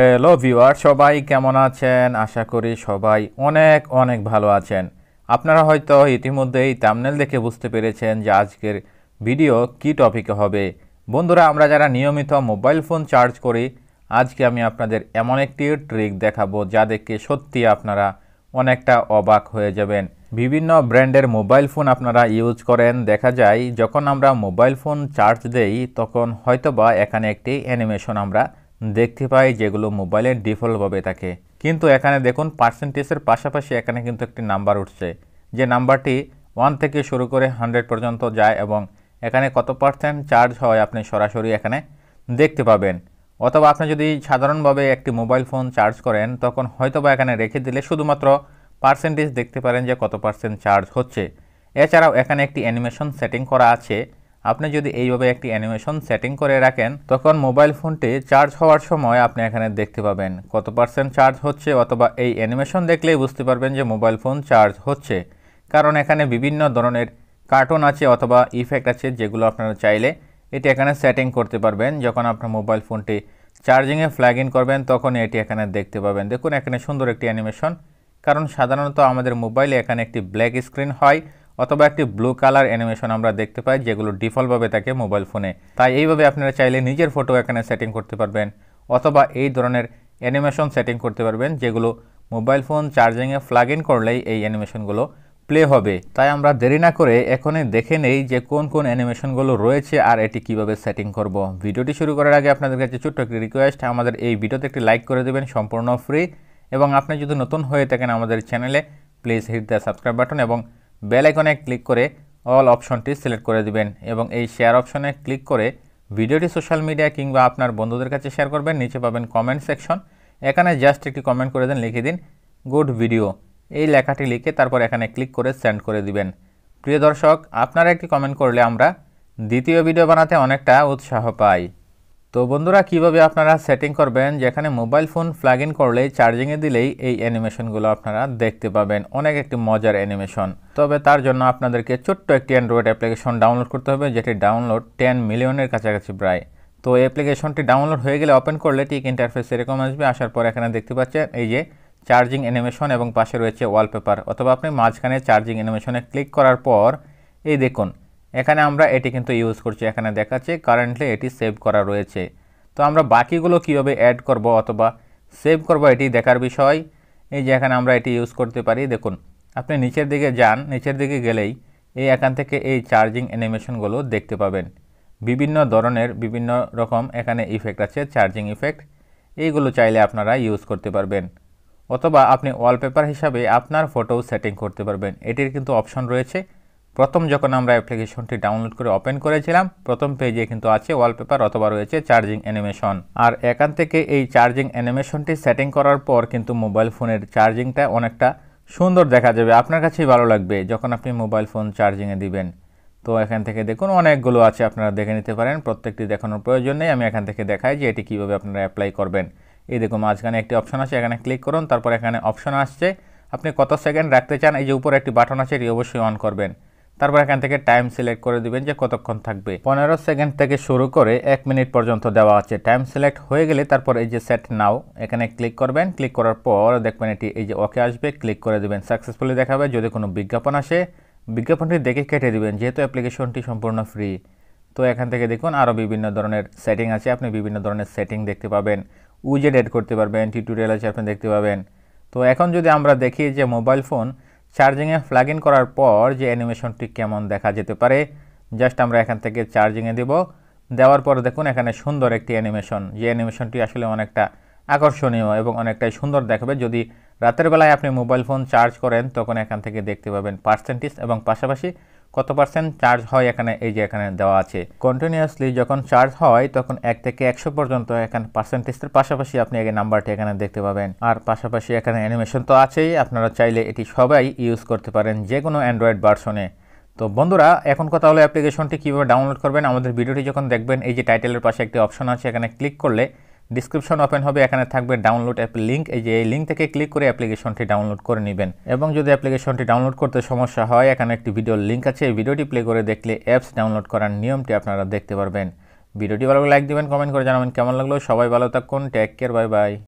hello viewer সবাই কেমন আছেন আশা করি সবাই অনেক অনেক ভালো আছেন আপনারা হয়তো ইতিমধ্যেই তামনেল দেখে বুঝতে পেরেছেন যে আজকের ভিডিও কি টপিকে হবে বন্ধুরা আমরা যারা নিয়মিত মোবাইল ফোন চার্জ করি আজকে আমি আপনাদের এমন একটি ট্রিক দেখাবো যা দেখে সত্যি আপনারা অনেকটা অবাক হয়ে যাবেন বিভিন্ন ব্র্যান্ডের মোবাইল ফোন আপনারা ইউজ করেন দেখা যায় যখন আমরা মোবাইল ফোন চার্জ দেই তখন হয়তোবা এখানে একটি অ্যানিমেশন আমরা দেখতে পাই যেগুলো মোবাইলে ডিফল্টভাবে থাকে কিন্তু এখানে দেখুন পার্সেন্টেজের পাশাপাশি এখানে কিন্তু একটি নাম্বার উঠছে যে নাম্বারটি ওয়ান থেকে শুরু করে হান্ড্রেড পর্যন্ত যায় এবং এখানে কত পার্সেন্ট চার্জ হয় আপনি সরাসরি এখানে দেখতে পাবেন অথবা আপনি যদি সাধারণভাবে একটি মোবাইল ফোন চার্জ করেন তখন হয়তোবা এখানে রেখে দিলে শুধুমাত্র পার্সেন্টেজ দেখতে পারেন যে কত পার্সেন্ট চার্জ হচ্ছে এছাড়াও এখানে একটি অ্যানিমেশন সেটিং করা আছে আপনি যদি এইভাবে একটি অ্যানিমেশন সেটিং করে রাখেন তখন মোবাইল ফোনটি চার্জ হওয়ার সময় আপনি এখানে দেখতে পাবেন কত পার্সেন্ট চার্জ হচ্ছে অথবা এই অ্যানিমেশন দেখলেই বুঝতে পারবেন যে মোবাইল ফোন চার্জ হচ্ছে কারণ এখানে বিভিন্ন ধরনের কার্টুন আছে অথবা ইফেক্ট আছে যেগুলো আপনারা চাইলে এটি এখানে সেটিং করতে পারবেন যখন আপনার মোবাইল ফোনটি চার্জিংয়ে ফ্ল্যাগ ইন করবেন তখন এটি এখানে দেখতে পাবেন দেখুন এখানে সুন্দর একটি অ্যানিমেশন কারণ সাধারণত আমাদের মোবাইলে এখানে একটি ব্ল্যাক স্ক্রিন হয় অথবা একটি ব্লু কালার অ্যানিমেশন আমরা দেখতে পাই যেগুলো ডিফল্টভাবে থাকে মোবাইল ফোনে তাই এইভাবে আপনারা চাইলে নিজের ফটো এখানে সেটিং করতে পারবেন অথবা এই ধরনের অ্যানিমেশন সেটিং করতে পারবেন যেগুলো মোবাইল ফোন চার্জিংয়ে প্লাগ ইন করলেই এই অ্যানিমেশনগুলো প্লে হবে তাই আমরা দেরি না করে এখনই দেখে নেই যে কোন কোন অ্যানিমেশনগুলো রয়েছে আর এটি কিভাবে সেটিং করব ভিডিওটি শুরু করার আগে আপনাদের কাছে ছোট্ট একটি রিকোয়েস্ট আমাদের এই ভিডিওতে একটি লাইক করে দেবেন সম্পূর্ণ ফ্রি এবং আপনি যদি নতুন হয়ে থাকেন আমাদের চ্যানেলে please hit the subscribe button এবং বেল আইকনে ক্লিক করে অল অপশনটি সিলেক্ট করে দিবেন এবং এই শেয়ার অপশনে ক্লিক করে ভিডিওটি সোশ্যাল মিডিয়া কিংবা আপনার বন্ধুদের কাছে শেয়ার করবেন নিচে পাবেন কমেন্ট সেকশন এখানে জাস্ট একটি কমেন্ট করে দেন লিখে দিন গুড ভিডিও এই লেখাটি লিখে তারপর এখানে ক্লিক করে সেন্ড করে দিবেন প্রিয় দর্শক আপনারা একটি কমেন্ট করলে আমরা দ্বিতীয় ভিডিও বানাতে অনেকটা উৎসাহ পাই তো বন্ধুরা কিভাবে আপনারা সেটিং করবেন যেখানে মোবাইল ফোন প্লাগ ইন করলে চার্জিংয়ে দিলেই এই অ্যানিমেশনগুলো আপনারা দেখতে পাবেন অনেক একটি মজার অ্যানিমেশন তবে তার জন্য আপনাদেরকে ছোট্ট একটি অ্যান্ড্রয়েড অ্যাপ্লিকেশন ডাউনলোড করতে হবে যেটি ডাউনলোড টেন মিলিয়নের কাছাকাছি প্রায় তো অ্যাপ্লিকেশনটি ডাউনলোড হয়ে গেলে ওপেন করলে টিক ইন্টারফেস এরকম আসবে আসার পর এখানে দেখতে পাচ্ছেন এই যে চার্জিং অ্যানিমেশন এবং পাশে রয়েছে ওয়ালপেপার অথবা আপনি মাঝখানে চার্জিং অ্যানিমেশনে ক্লিক করার পর এই দেখুন এখানে আমরা এটি কিন্তু ইউজ করছি এখানে দেখাচ্ছে কারেন্টলি এটি সেভ করা রয়েছে তো আমরা বাকিগুলো কীভাবে অ্যাড করব অথবা সেভ করব এটি দেখার বিষয় এই যে এখানে আমরা এটি ইউজ করতে পারি দেখুন আপনি নিচের দিকে যান নিচের দিকে গেলেই এই এখান থেকে এই চার্জিং অ্যানিমেশনগুলো দেখতে পাবেন বিভিন্ন ধরনের বিভিন্ন রকম এখানে ইফেক্ট আছে চার্জিং ইফেক্ট এইগুলো চাইলে আপনারা ইউজ করতে পারবেন অথবা আপনি ওয়ালপেপার হিসাবে আপনার ফটো সেটিং করতে পারবেন এটির কিন্তু অপশন রয়েছে প্রথম যখন আমরা অ্যাপ্লিকেশনটি ডাউনলোড করে ওপেন করেছিলাম প্রথম পেজে কিন্তু আছে ওয়ালপেপার অথবা রয়েছে চার্জিং অ্যানিমেশন আর এখান থেকে এই চার্জিং অ্যানিমেশনটি সেটিং করার পর কিন্তু মোবাইল ফোনের চার্জিংটা অনেকটা সুন্দর দেখা যাবে আপনার কাছেই ভালো লাগবে যখন আপনি মোবাইল ফোন চার্জিংয়ে দিবেন তো এখান থেকে দেখুন অনেকগুলো আছে আপনারা দেখে নিতে পারেন প্রত্যেকটি দেখানোর প্রয়োজন নেই আমি এখান থেকে দেখাই যে এটি কীভাবে আপনারা অ্যাপ্লাই করবেন এই দেখুন মাঝখানে একটি অপশন আছে এখানে ক্লিক করুন তারপর এখানে অপশন আসছে আপনি কত সেকেন্ড রাখতে চান এই যে উপরে একটি বাটন আছে এটি অবশ্যই অন করবেন তারপর এখান থেকে টাইম সিলেক্ট করে দিবেন যে কতক্ষণ থাকবে পনেরো সেকেন্ড থেকে শুরু করে এক মিনিট পর্যন্ত দেওয়া আছে টাইম সিলেক্ট হয়ে গেলে তারপর এই যে সেট নাও এখানে ক্লিক করবেন ক্লিক করার পর দেখবেন এটি এই যে ওকে আসবে ক্লিক করে দেবেন সাকসেসফুলি দেখাবে যদি কোনো বিজ্ঞাপন আসে বিজ্ঞাপনটি দেখে কেটে দিবেন যেহেতু অ্যাপ্লিকেশনটি সম্পূর্ণ ফ্রি তো এখান থেকে দেখুন আরও বিভিন্ন ধরনের সেটিং আছে আপনি বিভিন্ন ধরনের সেটিং দেখতে পাবেন উইজেট এড করতে পারবেন টিউটোরিয়াল আছে আপনি দেখতে পাবেন তো এখন যদি আমরা দেখি যে মোবাইল ফোন চার্জিংয়ে প্লাগ ইন করার পর যে অ্যানিমেশনটি কেমন দেখা যেতে পারে জাস্ট আমরা এখান থেকে চার্জিংয়ে দেব দেওয়ার পর দেখুন এখানে সুন্দর একটি অ্যানিমেশন যে অ্যানিমেশনটি আসলে অনেকটা আকর্ষণীয় এবং অনেকটাই সুন্দর দেখাবে যদি রাতের বেলায় আপনি মোবাইল ফোন চার্জ করেন তখন এখান থেকে দেখতে পাবেন পার্সেন্টেজ এবং পাশাপাশি কত পার্সেন্ট চার্জ হয় এখানে এই যে এখানে দেওয়া আছে কন্টিনিউয়াসলি যখন চার্জ হয় তখন এক থেকে একশো পর্যন্ত এখানে পার্সেন্টেজের পাশাপাশি আপনি এই নাম্বারটি এখানে দেখতে পাবেন আর পাশাপাশি এখানে অ্যানিমেশন তো আছেই আপনারা চাইলে এটি সবাই ইউজ করতে পারেন যে কোনো অ্যান্ড্রয়েড ভার্সনে তো বন্ধুরা এখন কথা হলো অ্যাপ্লিকেশনটি কীভাবে ডাউনলোড করবেন আমাদের ভিডিওটি যখন দেখবেন এই যে টাইটেলের পাশে একটি অপশন আছে এখানে ক্লিক করলে ডিসক্রিপশন ওপেন হবে এখানে থাকবে ডাউনলোড অ্যাপ লিঙ্ক এই যে এই লিঙ্ক থেকে ক্লিক করে অ্যাপ্লিকেশনটি ডাউনলোড করে নেবেন এবং যদি অ্যাপ্লিকেশনটি ডাউনলোড করতে সমস্যা হয় এখানে একটি ভিডিওর লিঙ্ক আছে এই ভিডিওটি প্লে করে দেখলে অ্যাপস ডাউনলোড করার নিয়মটি আপনারা দেখতে পারবেন ভিডিওটি ভালো লাইক দেবেন কমেন্ট করে জানাবেন কেমন লাগলো সবাই ভালো থাকুন টেক কেয়ার বাই বাই